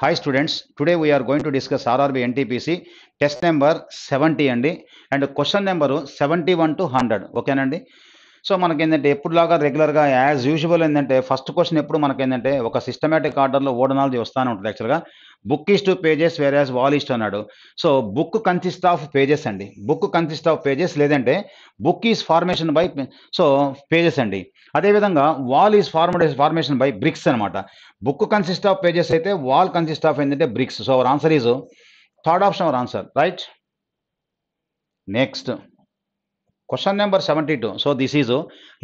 Hi students today we are going to discuss RRB NTPC test number seventy అండి and question number seventy one to hundred ఓకేనండి so మనకి ఏంటంటే ఎప్పుడులాగా రెగ్యులర్గా as usual ఏంటంటే first question ఎప్పుడు మనకి ఏంటంటే ఒక సిస్టమేటిక్ ఆర్డర్లో ఓడనాలజీ వస్తానే ఉంటుంది యాక్చువల్గా book is to pages whereas wall is to అన్నాడు so book consist of pages అండి బుక్ కన్సిస్ట్ ఆఫ్ పేజెస్ లేదంటే book is formation by so pages అండి అదేవిధంగా wall is formed formation by bricks అనమాట బుక్ కన్సిస్ట్ ఆఫ్ పేజెస్ అయితే wall consist of ఏంటంటే bricks so our answer is third option our answer right next question number seventy two so this is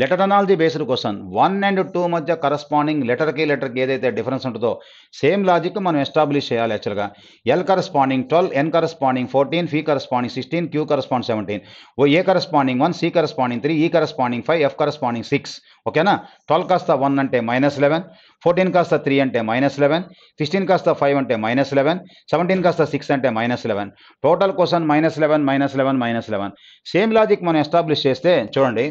letter analogy based question one and two మధ్య corresponding లెటర్కి లెటర్కి ఏదైతే difference ఉంటుందో same logic మనం establish చేయాలి యాక్చువల్గా L corresponding twelve N corresponding fourteen P corresponding sixteen Q correspond seventeen oh A corresponding one C corresponding three E corresponding five F corresponding six ఓకేనా twelve కాస్త one అంటే minus eleven fourteen కాస్త three అంటే minus eleven sixteen కాస్త five అంటే minus eleven seventeen కాస్త six అంటే minus eleven total question minus eleven minus eleven minus eleven same logic మనం ఎస్టాబ్లిష్ చేస్తే చూడండి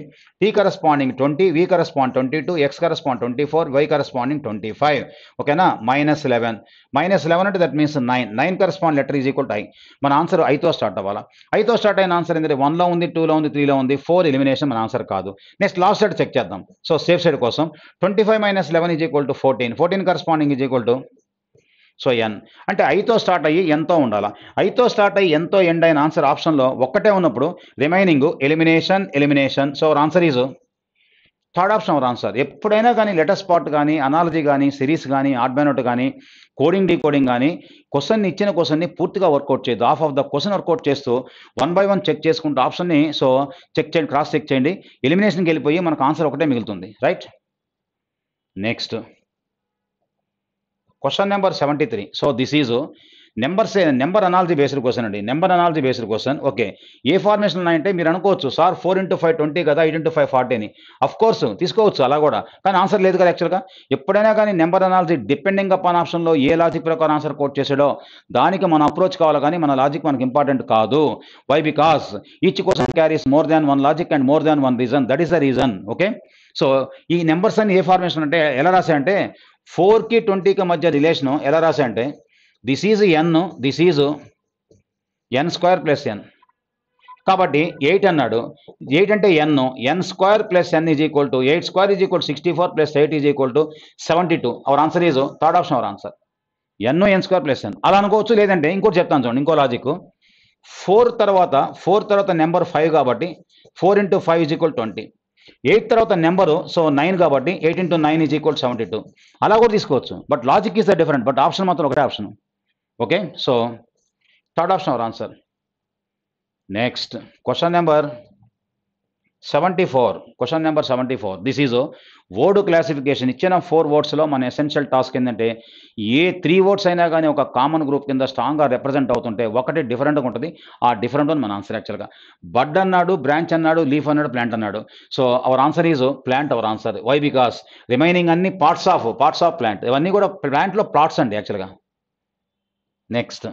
T corresponding twenty V correspond twenty two X correspond twenty four Y corresponding twenty five ఓకేనా minus eleven minus eleven అంటే that means nine nine correspond letter is equal to I మన answer ఐతో start అవ్వాలా ఐతో start అయిన answer ఏంటంటే వన్లో ఉంది టూలో ఉంది త్రీలో ఉంది ఫోర్ ఎలిమినేషన్ మన ఆన్సర్ కాదు నెక్స్ట్ లాస్ట్ సైడ్ చెక్ చేద్దాం సో సేఫ్ సైడ్ కోసం twenty five minus eleven is equal to fourteen fourteen corresponding is equal to so N అంటే ఐతో స్టార్ట్ అయ్యి ఎంతో ఉండాలా ఐతో స్టార్ట్ అయ్యి ఎంతో ఎండ్ అయిన ఆన్సర్ ఆప్షన్లో ఒక్కటే ఉన్నప్పుడు remaining elimination elimination so our answer is third option our answer ఎప్పుడైనా కానీ లెటర్ స్పాట్ కానీ అనాలజీ కానీ సిరీస్ కానీ బ్యానోట్ కానీ కోడింగ్ డీకోడింగ్ కానీ క్వశ్చన్ ఇచ్చిన క్వశ్చన్ని పూర్తిగా వర్కౌట్ చేయదు half of the question work out చేస్తూ వన్ బై వన్ చెక్ చేసుకుంటూ ఆప్షన్ని సో చెక్ చేయండి క్రాస్ చెక్ చేయండి ఎలిమినేషన్కి వెళ్ళిపోయి మనకు ఆన్సర్ ఒకటే మిగులుతుంది right next question number seventy three so this is numbers number analogy based question అండి number analogy based question okay ఏ ఫార్మేషన్ ఉన్నాయంటే మీరు అనుకోవచ్చు sir four into five twenty కదా ఎయిట్ ఇంటూ ఫైవ్ ఫార్టీ అని అఫ్ కోర్స్ తీసుకోవచ్చు అలా కూడా కానీ ఆన్సర్ లేదు కదా యాక్చువల్గా ఎప్పుడైనా కానీ నెంబర్ అనాలజీ డిపెండింగ్ ఆన్ ఆప్షన్లో ఏ లాజిక్ ప్రకారం ఆన్సర్ కోట్ చేసాడో దానికి మన అప్రోచ్ కావాలి కానీ మన లాజిక్ మనకి ఇంపార్టెంట్ కాదు why because each question carries more than one logic and more than one reason that is the reason okay so ఈ నెంబర్స్ అని ఏ ఫార్మేషన్ అంటే ఎలా రాశాయంటే ఫోర్కి ట్వంటీకి మధ్య రిలేషను ఎలా రాసా అంటే this is N this is N square plus N కాబట్టి ఎయిట్ అన్నాడు ఎయిట్ అంటే N N square plus N is equal to eight square is equal sixty four plus eight is equal to seventy two our answer is third option our answer N N square plus N అలా అనుకోవచ్చు లేదంటే ఇంకోటి చెప్తాను చూడండి ఇంకో logic four తర్వాత four తర్వాత number five కాబట్టి four into five is equal twenty eight తర్వాత నెంబరు సో నైన్ కాబట్టి eight into nine is equal seventy two అలా కూడా తీసుకోవచ్చు but logic is the different but option మాత్రం ఒకటే option okay so third option our answer next question number seventy four question number seventy four this is word classification ఇచ్చిన four వర్డ్స్లో మన essential task ఏంటంటే ఏ three words అయినా కానీ ఒక common group కింద స్ట్రాంగ్గా రిప్రజెంట్ అవుతుంటే ఒకటి డిఫరెంట్గా ఉంటుంది ఆ డిఫరెంట్ ఉంది మన ఆన్సర్ యాక్చువల్గా బడ్ అన్నాడు బ్రాంచ్ అన్నాడు లీఫ్ అన్నాడు ప్లాంట్ అన్నాడు so our answer is plant our answer why because remaining అన్ని parts of parts of plant ఇవన్నీ కూడా ప్లాంట్లో ప్లాట్స్ అండి యాక్చువల్గా next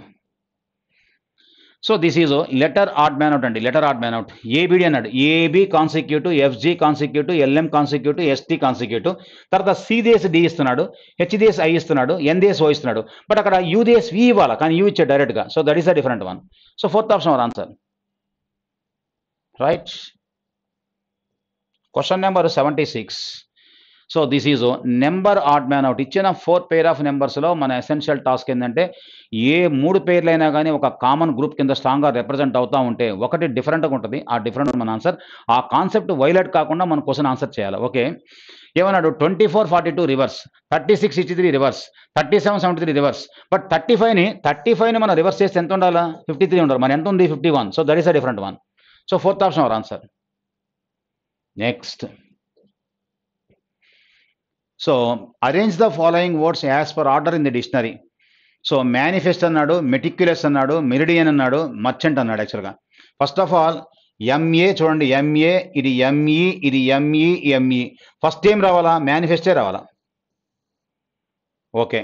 so this is letter odd man out అండి letter odd man out ABD అన్నాడు AB consecutive FG consecutive LM consecutive ST consecutive తర్వాత సిదిఎస్ డి ఇస్తున్నాడు హెచ్డిఎస్ ఐ ఇస్తున్నాడు ఎన్డిఎస్ ఓ ఇస్తున్నాడు బట్ అక్కడ యూదిఎస్ వి ఇవ్వాలి కానీ యూ ఇచ్చాడు డైరెక్ట్గా so that is a different one so fourth option our answer right question number seventy six so this is number odd man out ఇచ్చిన four pair of నెంబర్స్లో మన ఎసెన్షియల్ టాస్క్ ఏంటంటే ఏ మూడు పేర్లైనా కానీ ఒక కామన్ గ్రూప్ కింద స్ట్రాంగ్గా రిప్రజెంట్ అవుతూ ఉంటే ఒకటి డిఫరెంట్గా ఉంటుంది ఆ డిఫరెంట్ మన ఆన్సర్ ఆ కాన్సెప్ట్ వైలెట్ కాకుండా మన క్వశ్చన్ ఆన్సర్ చేయాలి ఓకే ఏమన్నాడు twenty four forty two reverse thirty six sixty three reverse thirty seven seventy three reverse but thirty ఫైవ్ని థర్టీ ఫైవ్ని మనం రివర్స్ చేస్తే ఎంత ఉండాలా ఫిఫ్టీ త్రీ ఉండాలి మన ఎంత ఉంది fifty one so that is a different one so fourth option our answer next so arrange the following words as per order in the dictionary so manifest అన్నాడు మెటిక్యులస్ అన్నాడు meridian అన్నాడు merchant అన్నాడు యాక్చువల్గా first of all MA చూడండి MA ఇది ME e, ఇది ME ME first ఏం రావాలా మేనిఫెస్టే రావాలా ఓకే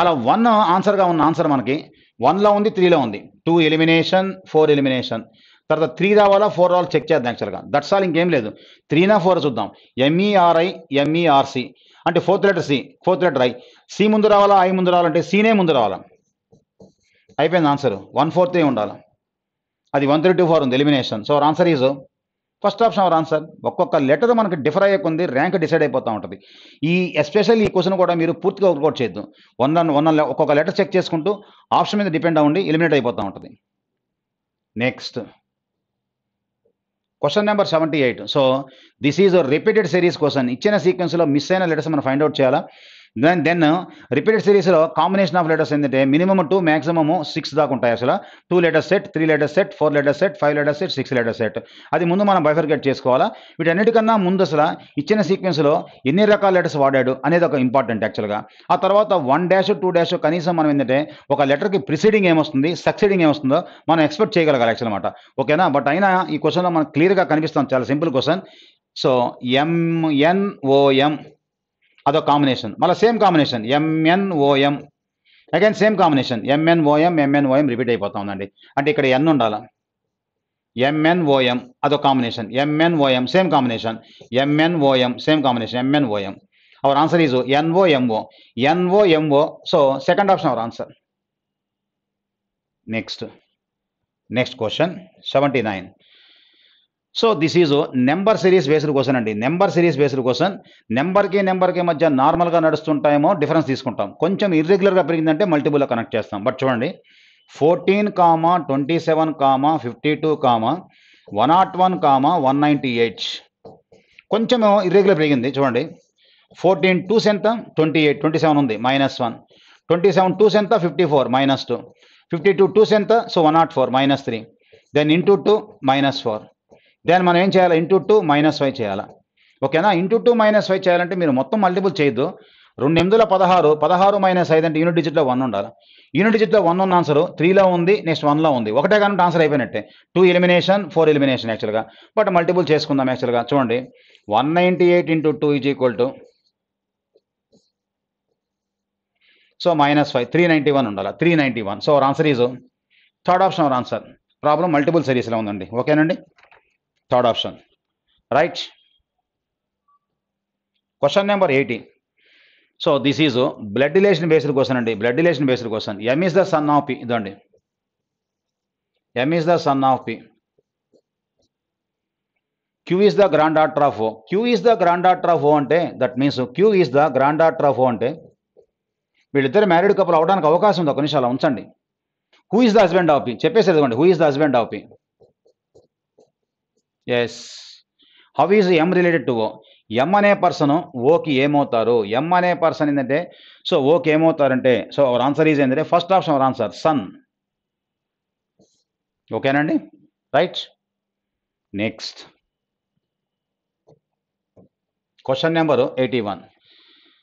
అలా వన్ ఆన్సర్గా ఉన్న ఆన్సర్ మనకి వన్లో ఉంది త్రీలో ఉంది టూ ఎలిమినేషన్ ఫోర్ ఎలిమినేషన్ తర్వాత త్రీ రావాలా ఫోర్ రావాలా చెక్ చేద్దాం యాక్చువల్గా దట్స్ ఆల్ ఇంకేం లేదు త్రీనా ఫోర్ చూద్దాం ఎంఈఆర్ఐ ఎంఈఆర్సి e అంటే fourth letter C fourth letter I C ముందు రావాలా ఐ ముందు రావాలంటే సీనే ముందు రావాలా అయిపోయింది ఆన్సర్ వన్ ఫోర్త్ ఏ ఉండాలి అది వన్ త్రీ టూ ఫోర్ ఉంది elimination so our answer is first option our answer ఒక్కొక్క లెటర్ మనకి డిఫర్ అయ్యకుంది ర్యాంక్ డిసైడ్ అయిపోతూ ఉంటుంది ఈ ఎస్పెషల్ ఈ క్వశ్చన్ కూడా మీరు పూర్తిగా వర్కౌట్ చేయొద్దు వన్ వన్ ఒక్కొక్క లెటర్ చెక్ చేసుకుంటూ ఆప్షన్ మీద డిపెండ్ అవ్వండి ఎలిమినేట్ అయిపోతూ ఉంటుంది next question number seventy eight so this is a repeated series question ఇచ్చిన సీక్వెన్స్లో మిస్ అయిన లెటర్స్ మనం ఫైండ్ అవుట్ చేయాలా దెన్ దెన్ రిపీటెడ్ సిరీస్లో కాంబినేషన్ ఆఫ్ లెటర్స్ ఏంటంటే మినిమమ్ టూ మాక్సిమమ్ సిక్స్ దాకా ఉంటాయి అసలు two letter set three letter set four letter set five letter set six letter set అది ముందు మనం బైఫర్గేట్ చేసుకోవాలా వీటన్నిటికన్నా ముందు అసలు ఇచ్చిన సీక్వెన్స్లో ఎన్ని రకాల లెటర్స్ వాడాడు అనేది ఒక ఇంపార్టెంట్ యాక్చువల్గా ఆ తర్వాత వన్ డాష్ టూ డాష్ కనీసం మనం ఏంటంటే ఒక లెటర్కి ప్రిసీడింగ్ ఏమొస్తుంది సక్సీడింగ్ ఏమొస్తుందో మనం ఎక్స్పెక్ట్ చేయగలగాలి యాక్చువల్ అనమాట ఓకేనా బట్ అయినా ఈ క్వశ్చన్లో మనకు క్లియర్గా కనిపిస్తాం చాలా సింపుల్ క్వశ్చన్ సో ఎంఎన్ఓఎం అదొక కాంబినేషన్ మళ్ళీ same combination MNOM again same combination MNOM MNOM repeat అయిపోతా ఉందండి అంటే ఇక్కడ ఎన్ ఉండాలా ఎంఎన్ఓఎం అదొక combination MNOM same combination MNOM same combination MNOM our answer is NOMO NOMO so second option our answer next next question seventy nine so this is number series based question అండి number series based question నెంబర్కి నెంబర్కి మధ్య నార్మల్గా నడుస్తుంటాయేమో difference తీసుకుంటాం కొంచెం ఇర్రెగ్యులర్గా పెరిగిందంటే మల్టిపుల్లో కనెక్ట్ చేస్తాం బట్ చూడండి fourteen comma twenty seven comma fifty two comma one nought one comma one ninety eight కొంచెం ఇర్రెగ్యులర్ పెరిగింది చూడండి ఫోర్టీన్ టూస్ ఎంత ట్వంటీ ఎయిట్ ట్వంటీ సెవెన్ ఉంది minus one twenty seven twos ఎంత fifty four minus two fifty two twos ఎంత so one nought four minus three then into two minus four దాన్ని మనం ఏం చేయాలి ఇంటూ టూ మైనస్ వై చేయాలి ఓకేనా into two minus y చేయాలంటే మీరు మొత్తం మల్టిపుల్ చేయొద్దు రెండు ఎనిమిదిల పదహారు పదహారు మైనస్ ఐదు అంటే యూనిట్ డిజిట్లో వన్ ఉండాలి యూనిట్ డిజిట్లో వన్ ఉన్న ఆన్సర్ త్రీలో ఉంది నెక్స్ట్ వన్లో ఉంది ఒకటే కానీ ఆన్సర్ అయిపోయినట్టే టూ ఎలిమినేషన్ ఫోర్ ఎలిమినేషన్ యాక్చువల్గా బట్ మల్టిపుల్ చేసుకుందాం యాక్చువల్గా చూడండి one ninety eight into two is equal to so minus five three ninety one ఉండాలి three ninety one so answer is third option answer problem multiple సిరీస్లో ఉందండి ఓకేనండి third option right question number eighty so this is blood relation based question అండి blood relation based question M is the son of P ఇదండి M is the son of P Q is the granddaughter of O Q is the granddaughter of O అంటే that means Q is the granddaughter of O అంటే వీళ్ళిద్దరు married couple అవడానికి అవకాశం ఉంది ఒక నిమిషాలు ఉంచండి who is the husband of P చెప్పేసేది who is the husband of P yes how is M related to O M అనే పర్సన్ ఓకి ఏమవుతారు ఎమ్ అనే పర్సన్ ఏంటంటే సో ఓకి ఏమవుతారంటే సో అవర్ ఆన్సర్ ఈజ్ ఏంటంటే first option our answer son ఓకేనండి right next question number eighty one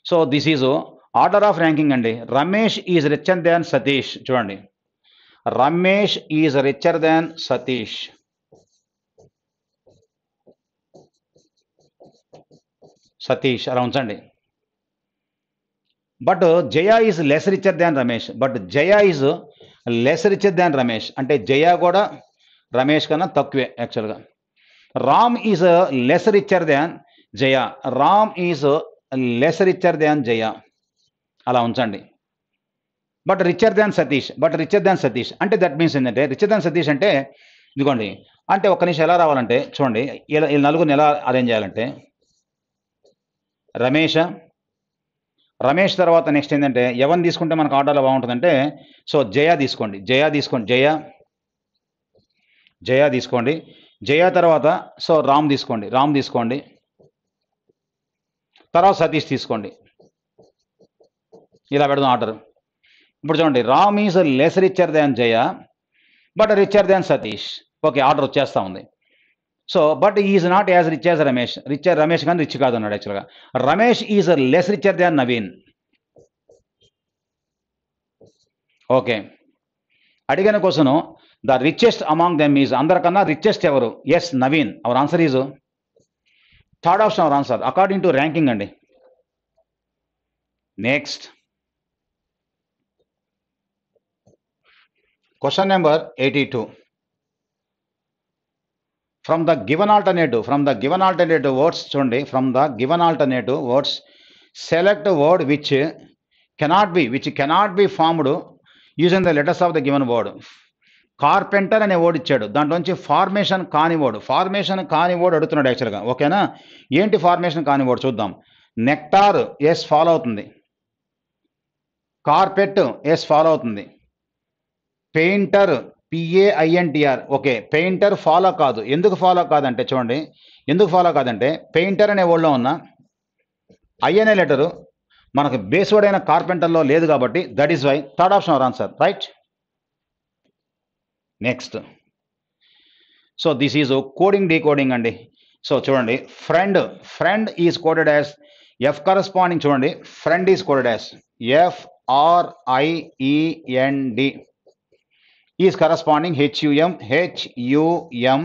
so this is order of ranking అండి Ramesh is richer than Satish చూడండి Ramesh is richer than Satish Satish అలా ఉంచండి but Jaya is less richer than Ramesh but Jaya is less richer than Ramesh అంటే జయా కూడా రమేష్ కన్నా తక్కువే యాక్చువల్గా Ram is less richer than Jaya Ram is less richer than Jaya అలా ఉంచండి but richer than Satish but richer than Satish అంటే దట్ మీన్స్ ఏంటంటే రిచర్ దాన్ సతీష్ అంటే ఇదిగోండి అంటే ఒక నిమిషం ఎలా రావాలంటే చూడండి ఇలా నలుగురిని ఎలా అరేంజ్ చేయాలంటే రమేష రమేష్ తర్వాత నెక్స్ట్ ఏంటంటే ఎవరిని తీసుకుంటే మనకు ఆర్డర్లో బాగుంటుందంటే సో జయ తీసుకోండి జయ తీసుకోండి జయ జయ తీసుకోండి జయ తర్వాత సో రామ్ తీసుకోండి రామ్ తీసుకోండి తర్వాత సతీష్ తీసుకోండి ఇలా పెడదాం ఆర్డర్ ఇప్పుడు చూడండి Ram is less richer than Jaya but richer than Satish okay order వచ్చేస్తూ ఉంది so but is not as rich as Ramesh rich Ramesh కానీ రిచ్ కాదు అన్నాడు యాక్చువల్గా Ramesh is less richer than Naveen okay అడిగిన question the richest among them is అందరికన్నా రిచెస్ట్ ఎవరు yes Naveen our answer is third option our answer according to ranking అండి next question number eighty two from the given alternative from the given alternative words చూడండి from the given alternative words select word which cannot be which cannot be formed using the letters of the given word carpenter అనే word ఇచ్చాడు దాంట్లోంచి formation కాని word formation కాని word అడుగుతున్నాడు యాక్చువల్గా ఓకేనా ఏంటి ఫార్మేషన్ కాని వర్డ్ చూద్దాం నెక్టార్ ఎస్ ఫాలో అవుతుంది కార్పెట్ ఎస్ ఫాలో అవుతుంది painter P A I N T R okay painter follow కాదు ఎందుకు ఫాలో కాదంటే చూడండి ఎందుకు ఫాలో కాదంటే పెయింటర్ అనే ఓళ్ళో ఉన్న ఐఎన్ఏ లెటరు మనకు బేస్వర్డైన కార్పెంటర్లో లేదు కాబట్టి that is why third option రాన్ sir right next so this is coding decoding అండి సో చూడండి friend friend is coded as F corresponding చూడండి friend is coded as F R I E N D is corresponding H U M H U M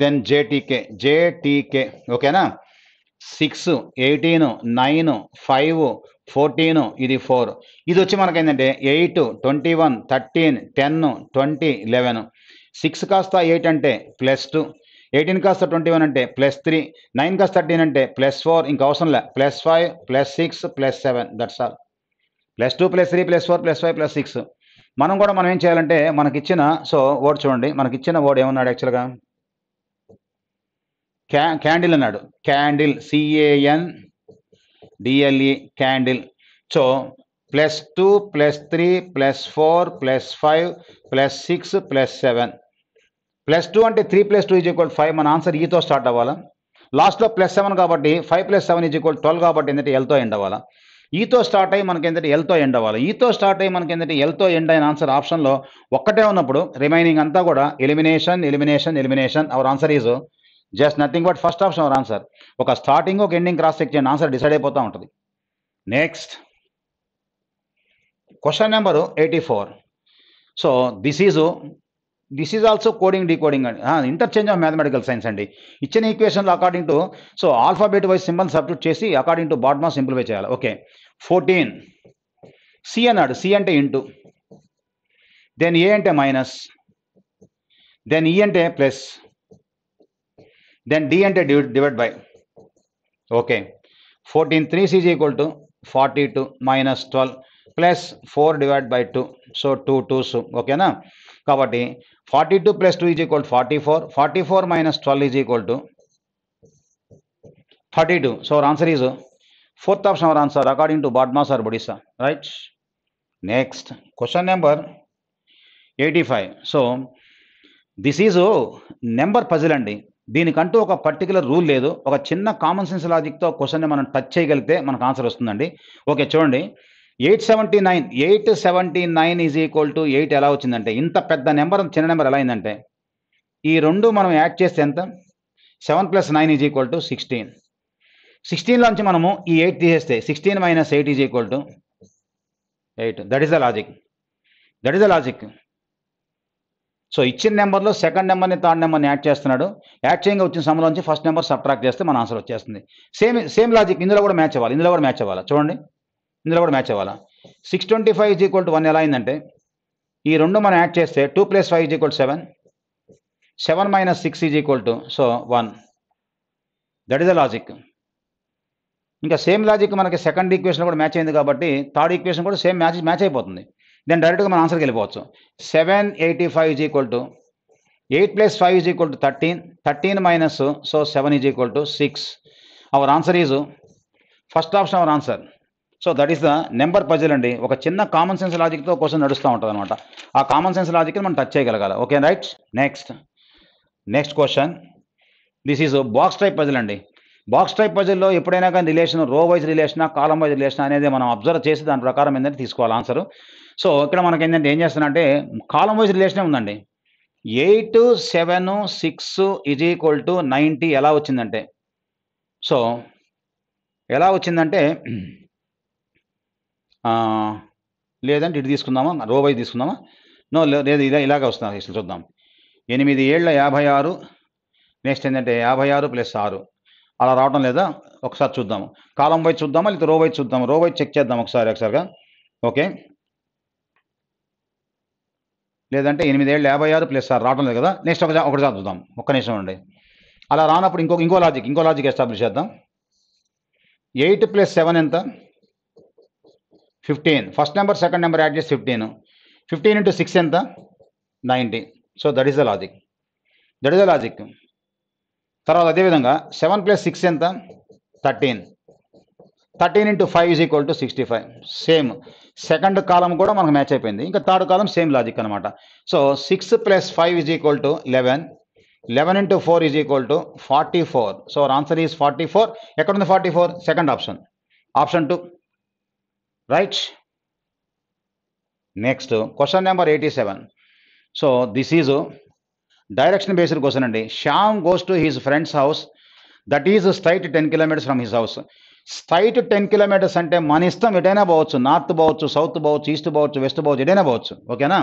then J T K J T K ఓకేనా six eighteen nine five fourteen ఇది four ఇది వచ్చి మనకి ఏంటంటే eight twenty one thirteen ten twenty eleven six కాస్త eight అంటే plus two eighteen కాస్త ట్వంటీ వన్ అంటే ప్లస్ త్రీ నైన్ కాస్త థర్టీన్ అంటే ప్లస్ ఫోర్ ఇంకా అవసరం లే plus five plus six plus seven that's all plus two plus three plus four plus five plus six మనం కూడా మనం ఏం చేయాలంటే మనకిచ్చిన సో ఓడ్ చూడండి మనకిచ్చిన ఓడ్ ఏమన్నాడు యాక్చువల్గా క్యా క్యాండిల్ అన్నాడు candle C A N D L E candle so plus two plus three plus four plus five plus six plus seven plus two అంటే three plus two is equal five మన ఆన్సర్ ఈతో స్టార్ట్ అవ్వాలా లాస్ట్లో ప్లస్ సెవెన్ కాబట్టి five plus seven is equal twelve కాబట్టి ఏంటంటే ఎల్తో end అవ్వాలా ఈతో start అయ్యి మనకి ఏంటంటే ఎల్తో ఎండ్ అవ్వాలి ఈతో స్టార్ట్ అయ్యి మనకి ఏంటంటే ఎల్తో ఎండ్ అయిన ఆన్సర్ ఆప్షన్లో ఒక్కటే ఉన్నప్పుడు రిమైనింగ్ అంతా కూడా elimination elimination elimination our answer is just nothing but first option our answer ఒక స్టార్టింగ్ ఒక ఎండింగ్ క్రాస్ చెక్ చేయండి ఆన్సర్ డిసైడ్ అయిపోతూ ఉంటుంది next question number eighty four so this is this is also coding decoding అండి interchange of mathematical signs అండి ఇచ్చిన ఈక్వేషన్లో according to so alphabet wise symbol subject చేసి అకార్డింగ్ టు బాడ్మా సింప్లిఫై చేయాలి okay fourteen C అన్నాడు C అంటే into then ఏ అంటే minus then E అంటే ప్లస్ దెన్ డి అంటే divide divide by okay fourteen three is equal to forty two minus twelve plus four divide by two so two twos ఓకేనా కాబట్టి forty two plus two is equal forty four forty four minus twelve is equal to thirty two so answer is fourth Fourth option our answer according to Badmas or right next question number eighty five so this is number puzzle అండి దీనికంటూ ఒక particular rule లేదు ఒక చిన్న common sense లాజిక్తో క్వశ్చన్ని మనం touch చేయగలిగితే మనకు ఆన్సర్ వస్తుందండి ఓకే చూడండి eight seventy nine eight seventy nine is equal to eight ఎలా వచ్చిందంటే ఇంత పెద్ద నెంబర్ చిన్న నెంబర్ ఎలా అయిందంటే ఈ రెండు మనం యాడ్ చేస్తే ఎంత seven plus nine is equal to sixteen సిక్స్టీన్లోంచి మనము ఈ ఎయిట్ తీసేస్తే sixteen minus eight is equal to eight that is the logic that is the logic so ఇచ్చిన నెంబర్లో సెకండ్ నెంబర్ని థర్డ్ నెంబర్ని యాడ్ చేస్తున్నాడు యాడ్ చేయగా వచ్చిన సమయంలోంచి ఫస్ట్ నెంబర్ సబ్ట్రాక్ట్ చేస్తే మన ఆన్సర్ వచ్చేస్తుంది సేమ్ సేమ్ లాజిక్ ఇందులో కూడా మ్యాచ్ అవ్వాలి ఇందులో కూడా మ్యాచ్ అవ్వాలి చూడండి ఇందులో కూడా మ్యాచ్ అవ్వాలా six twenty five is equal to one ఎలా అయిందంటే ఈ రెండు మనం యాడ్ చేస్తే two plus five is equal seven seven minus six is equal to so one that is the logic ఇంకా సేమ్ లాజిక్ మనకి సెకండ్ ఈక్వేషన్ కూడా మ్యాచ్ అయింది కాబట్టి థర్డ్ ఈక్వేషన్ కూడా సేమ్ మ్యాచ్ మ్యాచ్ అయిపోతుంది దెన్ డైరెక్ట్గా మనం ఆన్సర్కి వెళ్ళిపోవచ్చు seven eighty five is equal to eight plus five is equal to thirteen thirteen minus so seven is equal to six our answer is first option our answer so that is the number puzzle అండి ఒక చిన్న common sense లాజిక్తో కోసం నడుస్తూ ఉంటుంది అనమాట ఆ common sense లాజిక్ని మనం touch చేయగలగాలి okay right next next question this is box type puzzle అండి బాక్స్ టైప్ పజిల్లో ఎప్పుడైనా కానీ relation row wise relation column wise relation అనేది మనం అబ్జర్వ్ చేసి దాని ప్రకారం ఏంటంటే తీసుకోవాలి ఆన్సర్ సో ఇక్కడ మనకి ఏంటంటే ఏం చేస్తానంటే కాలం వైజ్ రిలేషనే ఉందండి eight seven six is equal to ninety ఎలా వచ్చిందంటే సో ఎలా వచ్చిందంటే లేదంటే ఇటు తీసుకుందామా రో వైజ్ తీసుకుందామా నో లేదు ఇలా ఇలాగే వస్తుంది చూద్దాం ఎనిమిది ఏళ్ళ యాభై ఆరు నెక్స్ట్ ఏంటంటే యాభై ఆరు ప్లస్ ఆరు అలా రావడం లేదా ఒకసారి చూద్దాము కాలం వైజ్ చూద్దామా లేదా రో వైజ్ చూద్దాము రో వైజ్ చెక్ చేద్దాం ఒకసారి ఒకసారిగా ఓకే లేదంటే ఎనిమిదేళ్ళు యాభై ఆరు ప్లస్ సార్ రావడం లేదు కదా నెక్స్ట్ ఒక ఒకటి చూద్దాం ఒక్క నిమిషం అండి అలా రానప్పుడు ఇంకో ఇంకో లాజిక్ ఇంకో లాజిక్ ఎస్టాబ్లిష్ చేద్దాం ఎయిట్ ప్లస్ సెవెన్ ఎంత fifteen first number second number add చేసి ఫిఫ్టీన్ ఫిఫ్టీన్ ఇంటూ సిక్స్ ఎంత ninety so that is the logic that is the logic తర్వాత అదేవిధంగా సెవెన్ ప్లస్ సిక్స్ ఎంత thirteen thirteen into five is equal to sixty five same second column కూడా మనకు match అయిపోయింది ఇంకా third column same logic అనమాట so six plus five is equal to eleven eleven into four is equal to forty four so answer is forty four ఎక్కడ ఉంది forty four second option option two right next question number eighty seven so this is direction based question అండి Shyam goes to his friends house that is straight ten kilometers from his house straight ten kilometers అంటే మన ఇష్టం ఎటైనా పోవచ్చు north పోవచ్చు south పోవచ్చు east పోవచ్చు west పోవచ్చు ఎటైనా పోవచ్చు ఓకేనా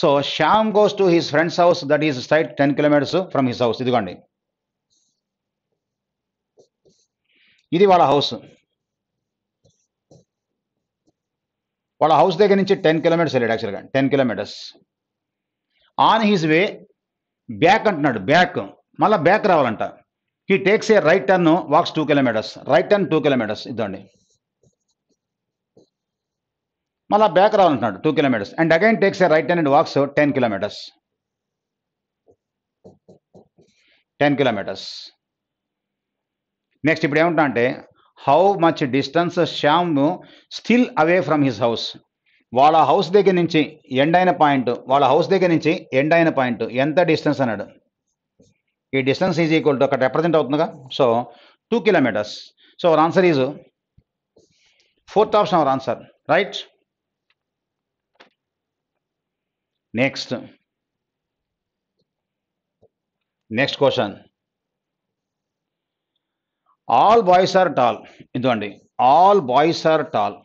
so Shyam goes to his friends house that is straight ten kilometers from his house ఇదిగోండి ఇది వాళ్ళ హౌస్ వాళ్ళ హౌస్ దగ్గర నుంచి టెన్ కిలోమీటర్స్ వెళ్ళాడు యాక్చువల్గా ten kilometers on his way back అంటున్నాడు బ్యాక్ మళ్ళీ బ్యాక్ రావాలంట he takes a right turn walks two kilometers right turn two kilometers ఇదండి మళ్ళీ బ్యాక్ రావాలంటున్నాడు two kilometers and again takes a right turn and walks ten kilometers ten kilometers next ఇప్పుడు ఏమంటా అంటే how much distance Shyam still away from his house వాళ్ళ house దగ్గర నుంచి end అయిన పాయింట్ వాళ్ళ హౌస్ దగ్గర నుంచి ఎండ్ అయిన పాయింట్ ఎంత డిస్టెన్స్ అన్నాడు ఈ డిస్టెన్స్ ఈజ్ ఈక్వల్ టు అక్కడ రిప్రజెంట్ అవుతుందిగా so two kilometers so our answer is fourth option our answer right next next question all boys are tall ఇదండి all boys are tall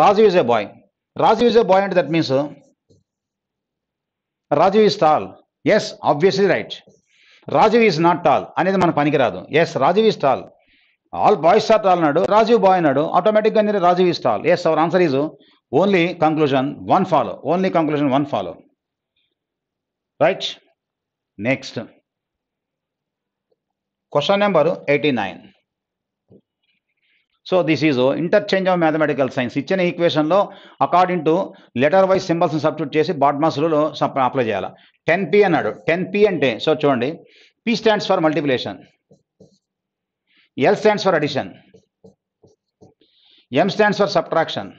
Raju is a boy Raju is a boy అంటే that means Raju is tall yes obviously right Raju is not tall అనేది మన పనికిరాదు yes Rajeev is tall all boys are tall అన్నాడు Rajeev bye అన్నాడు ఆటోమేటిక్గా నేను Rajeev is tall yes our answer is only conclusion one follow only conclusion one follow right next question number eighty nine so this is interchange of mathematical signs ఇచ్చిన ఈక్వేషన్లో according to letter wise సింబల్స్ని substitute చేసి BODMAS rule apply చేయాలి ten P అన్నాడు ten P అంటే so చూడండి P stands for multiplication L stands for addition M stands for subtraction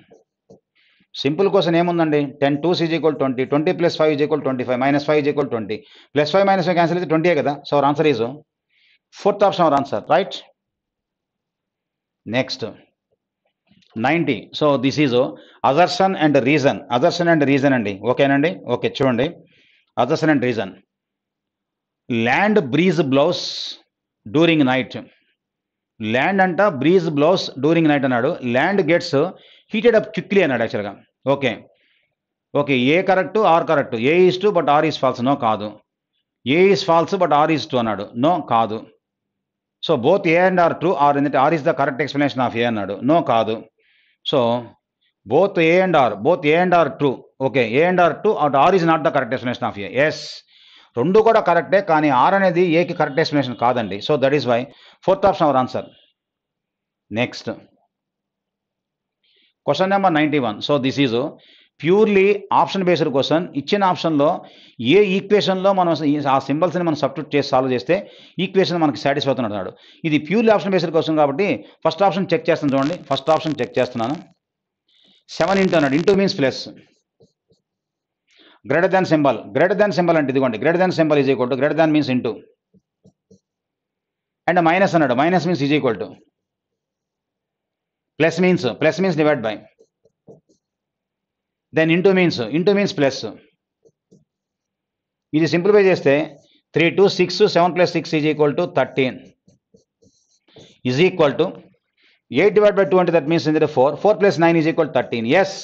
simple కోసం ఏముందండి ten two is equal twenty twenty plus five is equal twenty five minus five is equal twenty plus five minus five cancel అయితే ట్వంటీయే కదా so answer is fourth option answer right next ninety so this is assertion and reason assertion and reason అండి ఓకేనండి okay చూడండి assertion and reason land breeze blows during night land అంట breeze blows during night అన్నాడు land gets heated up quickly అన్నాడు యాక్చువల్గా okay okay A correct or correct A is true but R is false no కాదు A is false but R is true అన్నాడు no కాదు so both A and R true R ఎందుకంటే R is the correct explanation of A అన్నాడు no కాదు so both A and R both A and R true okay A and R true at R is not the correct explanation of A yes రెండు కూడా కరెక్టే కానీ R అనేది ఏకి correct explanation కాదండి so that is why fourth option our answer next question number ninety one so this is purely option based question ఇచ్చిన ఆప్షన్లో ఏ ఈక్వేషన్లో మనం ఆ సింబల్స్ని మనం సబ్స్టిట్యూట్ చేసి సాల్వ్ చేస్తే ఈక్వేషన్ మనకి సాటిస్ఫై అవుతున్నాడు ఇది ప్యూర్లీ ఆప్షన్ బేస్డ్ క్వశ్చన్ కాబట్టి ఫస్ట్ ఆప్షన్ చెక్ చేస్తాను చూడండి ఫస్ట్ ఆప్షన్ చెక్ చేస్తున్నాను సెవెన్ ఇంటూ అన్నాడు into means plus greater than symbol greater than symbol అంటే ఇదిగోండి greater than symbol is equal to greater than means into and minus అన్నాడు minus means is equal to plus means plus means divide by then into means into means plus ఇది simplify చేస్తే three two six seven plus six is equal to thirteen is equal to eight divide by two అంటే that means ఇందులో four four plus nine is equal thirteen yes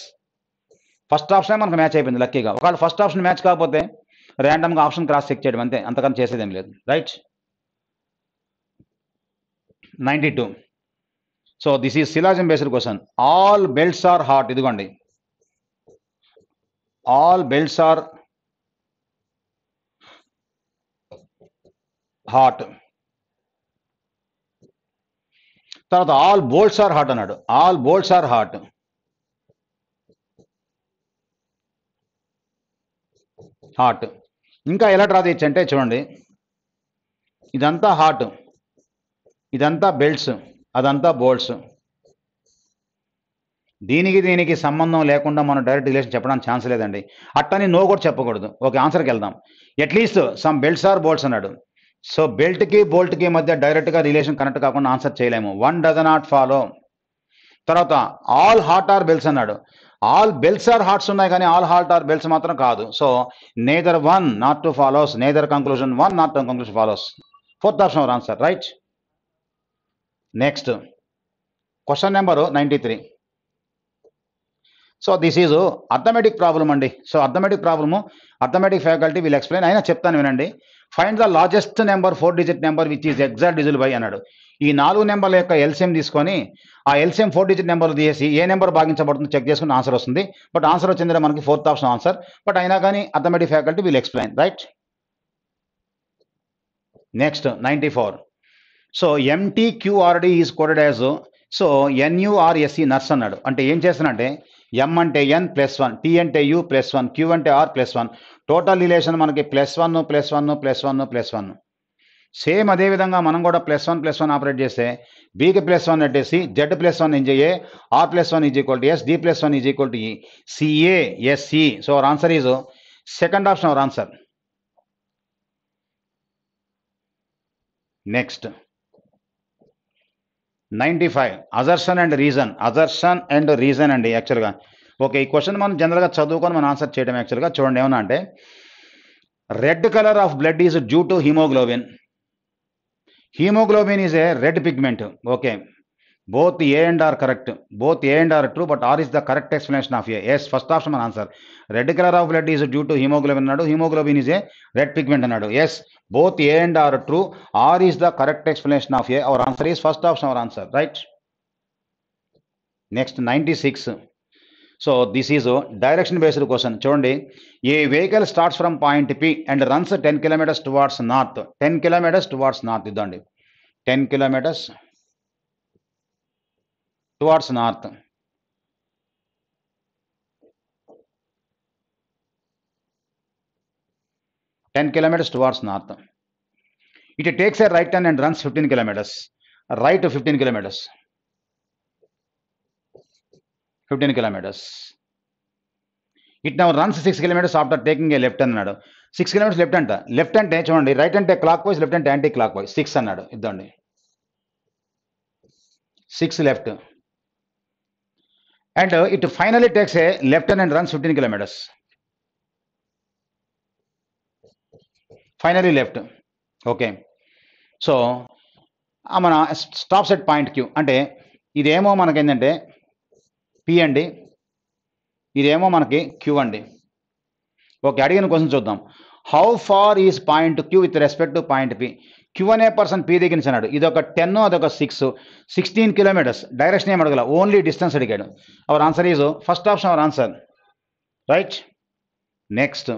first option మనకు match అయిపోయింది లక్కీగా ఒకవేళ first option match కాకపోతే ర్యాండమ్గా option cross check చేయడం అంతే అంతకన్నా చేసేదేం లేదు right ninety two so this is syllogism based question all belts are hot ఇదిగోండి ఆల్ bells ఆర్ హాట్ తర్వాత ఆల్ బోల్డ్స్ ఆర్ హాట్ అన్నాడు all bolts are hot hot ఇంకా ఎలా డ్రా చేయొచ్చు అంటే చూడండి ఇదంతా హాట్ ఇదంతా బెల్ట్స్ అదంతా బోల్డ్స్ దీనికి దీనికి సంబంధం లేకుండా మనం డైరెక్ట్ రిలేషన్ చెప్పడానికి ఛాన్స్ లేదండి అట్టని నో కూడా చెప్పకూడదు ఓకే ఆన్సర్కి వెళ్దాం at least some belts are bolts అన్నాడు సో బెల్ట్కి బోల్ట్కి మధ్య డైరెక్ట్గా రిలేషన్ కనెక్ట్ కాకుండా ఆన్సర్ చేయలేము వన్ డజ నాట్ ఫాలో తర్వాత ఆల్ హార్ట్ ఆర్ బెల్స్ అన్నాడు ఆల్ బెల్స్ ఆర్ హార్ట్స్ ఉన్నాయి కానీ ఆల్ హార్ట్ ఆర్ బెల్స్ మాత్రం కాదు so neither one not two follows neither conclusion one not two conclusion follows fourth option answer right next question number ninety three so this is arithmetic problem అండి so arithmetic problem arithmetic faculty will explain అయినా చెప్తాను వినండి find the largest number four digit number which is exact divisible by అన్నాడు ఈ నాలుగు నెంబర్ల యొక్క LCM తీసుకొని ఆ ఎల్సిఎం ఫోర్ డిజిట్ నెంబర్ తీసి ఏ నెంబర్ భాగించబడుతుందో చెక్ చేసుకుని ఆన్సర్ వస్తుంది బట్ ఆన్సర్ వచ్చిందంటే మనకి ఫోర్త్ ఆప్షన్ ఆన్సర్ బట్ అయినా కానీ arithmetic faculty will explain right next ninety four so MT Q R D is coded as so N U R S E nurse అన్నాడు అంటే ఏం చేస్తానంటే ఎం అంటే ఎన్ ప్లస్ వన్ టీ అంటే యూ ప్లస్ వన్ క్యూ అంటే R plus one total relation మనకి plus one plus one plus one plus one same అదేవిధంగా మనం కూడా plus one plus one operate చేస్తే బీకి ప్లస్ వన్ అంటే C Z plus one is A R plus one is equal to S D plus one is equal to E C A S E so our answer is second option our answer next ninety five assertion and reason assertion and reason అండి యాక్చువల్గా okay ఈ question మనం జనరల్గా చదువుకొని మనం answer చేయడం యాక్చువల్గా చూడండి ఏమన్నా అంటే red colour of blood is due to haemoglobin haemoglobin is a red pigment okay both A and R correct both A and R true but R is the correct explanation of A yes first option మన answer red colour of blood is due to haemoglobin అన్నాడు haemoglobin is a red pigment అన్నాడు yes both A and R true R is the correct explanation of A our answer is first option our answer right next ninety six so this is direction based question చూడండి a vehicle starts from point P and runs ten kilometres towards north ten kilometres towards north ఇద్దండి ten kilometres towards north ten kilometres towards north it takes a right turn and runs fifteen kilometres right fifteen kilometres fifteen kilometres it now runs six kilometres after taking a left అన్నాడు six kilometres left అంట left అంటే చూడండి right అంటే clockwise left అంటే anticlockwise six అన్నాడు ఇద్దండి six left and it finally takes a left and runs fifteen kilometres finally left okay so మన stops at point Q అంటే ఇదేమో ఏంటంటే పి అండి ఇదేమో మనకి క్యూ అండి ఓకే అడిగిన క్వశ్చన్ చూద్దాం how far is point Q with respect to point P Q అనే పర్సన్ పీ అన్నాడు ఇది ఒక టెన్ అదొక సిక్స్ సిక్స్టీన్ కిలోమీటర్స్ డైరెక్షన్ ఏం అడగల ఓన్లీ డిస్టెన్స్ అడిగాడు our answer is first option our answer right next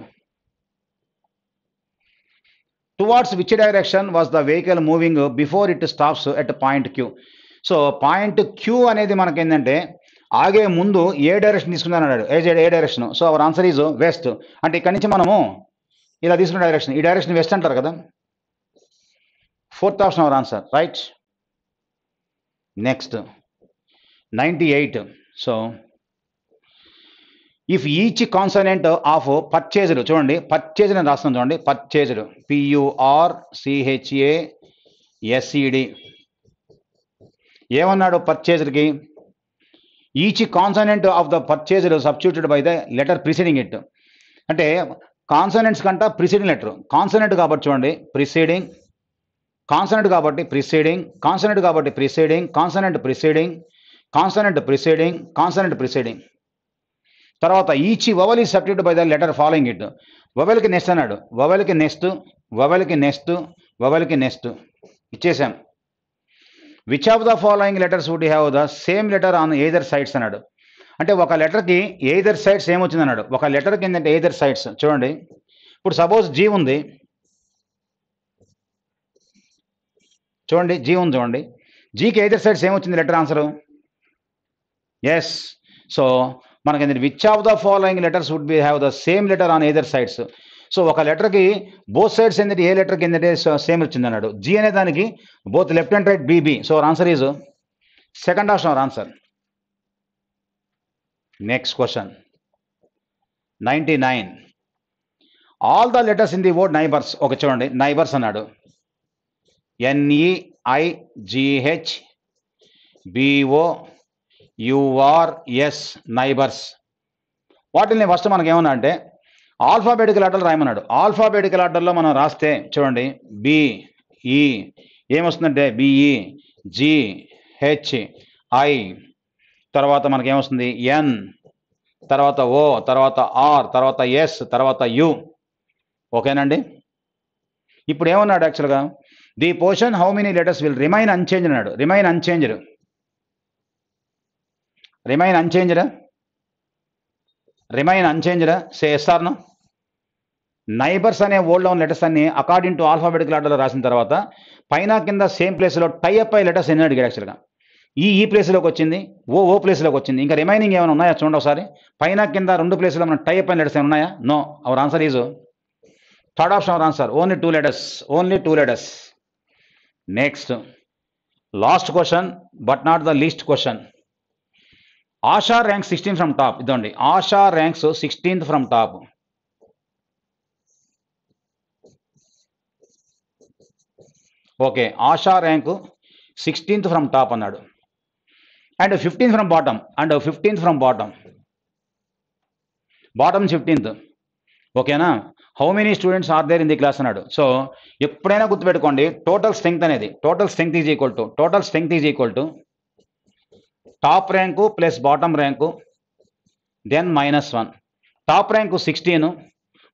towards which direction was the vehicle moving before it stops at point Q so point Q అనేది మనకి ఏంటంటే ఆగే ముందు ఏ direction తీసుకుందని అన్నాడు ఏ ఏ direction so our answer is west అంటే ఇక్కడి నుంచి మనము ఇలా తీసుకున్న డైరెక్షన్ ఈ డైరెక్షన్ వెస్ట్ అంటారు కదా fourth option our answer right next ninety eight so if each consonant of purchased చూడండి పర్చేజ్డ్ అని రాస్తాను చూడండి పర్చేజ్డ్ పియూఆర్ సిహెచ్ఏ ఎస్ఈడి ఏమన్నాడు పర్చేజ్డ్కి each consonant of the purchased substituted by the letter preceding it అంటే consonants కంట preceding letter consonant కాబట్టి చూడండి ప్రిసీడింగ్ కాన్సనెంట్ కాబట్టి ప్రిసైడింగ్ కాన్సనెంట్ కాబట్టి preceding consonant preceding consonant preceding consonant preceding తర్వాత each vowel is subject by the letter following it వవెల్కి next అన్నాడు వవెల్కి నెస్ట్ వవెల్కి నెస్ట్ వవెల్కి నెస్ట్ ఇచ్చేసాం which of the following letters would have the same letter on either sides అన్నాడు అంటే ఒక లెటర్కి ఏదర్ సైడ్స్ ఏమొచ్చిందన్నాడు అన్నాడు ఒక లెటర్కి ఏంటంటే ఏదర్ సైడ్స్ చూడండి ఇప్పుడు సపోజ్ జీ ఉంది చూడండి జీ ఉంది చూడండి జీకి ఎయిదర్ సైడ్స్ ఏమొచ్చింది లెటర్ ఆన్సరు ఎస్ సో మనకి which of the following letters would be have the same letter on either sides so ఒక లెటర్కి బోత్ సైడ్స్ ఏంటంటే ఏ లెటర్కి ఏంటంటే సేమ్ వచ్చింది అన్నాడు జీ అనే దానికి both left and right B B so answer is second option answer next question ninety nine all the letters in the word neighbours ఒక చూడండి నైబర్స్ అన్నాడు ఎన్ఈఐజిహెచ్ బిఓ యుఆర్ఎస్ నైబర్స్ వాటిని ఫస్ట్ మనకి ఏమన్నా అంటే ఆల్ఫాబెటికల్ ఆర్డర్లు రాయమన్నాడు ఆల్ఫాబెటికల్ ఆర్డర్లో మనం రాస్తే చూడండి బిఈ e ఏమొస్తుందంటే బిఈ జిహెచ్ ఐ తర్వాత మనకేమొస్తుంది ఎన్ తర్వాత ఓ తర్వాత ఆర్ తర్వాత ఎస్ తర్వాత యు ఓకేనండి ఇప్పుడు ఏమన్నాడు యాక్చువల్గా the portion how many letters will remain unchange అన్నాడు remain unchange remain unchanged remain unchanged say neighbours అనే ఓల్డ్ డౌన్ లెటర్స్ అన్ని అకార్డింగ్ టు ఆల్ఫాబెటికల్ ఆర్డర్లో రాసిన తర్వాత పైన కింద సేమ్ ప్లేస్లో టైఅప్ అయ్యే లెటర్స్ ఎన్ని అడిగాడు యాక్చువల్గా ఈ ఈ ప్లేస్లోకి వచ్చింది ఓ ఓ ప్లేస్లోకి వచ్చింది ఇంకా రిమైనింగ్ ఏమైనా ఉన్నాయా చూడండి ఒకసారి పైన కింద రెండు ప్లేస్లో మనం అప్ అయిన లెటర్స్ ఏమన్నాయా ఉన్నాయా no our answer is third option our answer only two letters only two letters next last question but not the least question Asha rank sixteen from top ఇదండి Asha ranks sixteenth from top okay Asha rank sixteenth from top అన్నాడు and fifteenth from bottom and fifteenth from bottom bottom fifteenth ఓకేనా how many students are there in the class అన్నాడు so ఎప్పుడైనా గుర్తుపెట్టుకోండి total strength అనేది total strength is equal to total strength is equal to top rank plus bottom rank then minus one top rank sixteen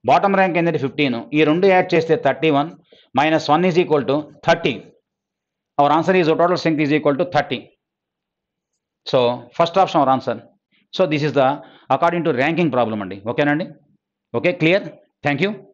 bottom rank ఏంటంటే fifteen ఈ రెండు add చేస్తే thirty one minus one is equal to thirty our answer is total strength is equal to thirty so first option our answer so this is the according to ranking problem అండి ఓకేనండి okay clear Thank you.